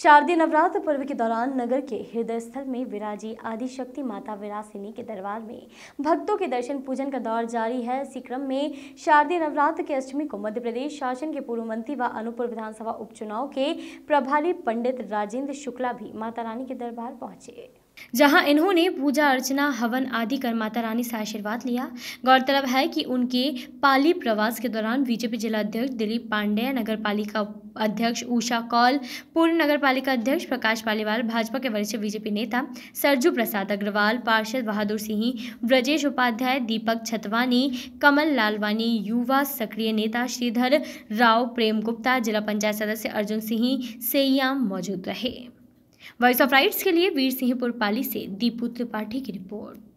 शारदीय नवरात्र पर्व के दौरान नगर के हृदय स्थल में विराजी आदिशक्ति माता विरासिनी के दरबार में भक्तों के दर्शन पूजन का दौर जारी है इसी क्रम में शारदीय नवरात्र के अष्टमी को मध्य प्रदेश शासन के पूर्व मंत्री व अनुपुर विधानसभा उपचुनाव के प्रभारी पंडित राजेंद्र शुक्ला भी माता रानी के दरबार पहुंचे जहां इन्होंने पूजा अर्चना हवन आदि कर माता रानी से आशीर्वाद लिया गौरतलब है कि उनके पाली प्रवास के दौरान बीजेपी जिला अध्यक्ष दिलीप पांडेय नगर पालिका अध्यक्ष उषा कौल पूर्व नगर पालिका अध्यक्ष प्रकाश पालीवाल भाजपा के वरिष्ठ बीजेपी नेता सरजू प्रसाद अग्रवाल पार्षद बहादुर सिंह ब्रजेश उपाध्याय दीपक छतवानी कमल लालवानी युवा सक्रिय नेता श्रीधर राव प्रेम गुप्ता जिला पंचायत सदस्य अर्जुन सिंह सेयाम मौजूद रहे वॉइस ऑफ राइट्स के लिए वीर सिंहपुर पाली से दीपू त्रिपाठी की रिपोर्ट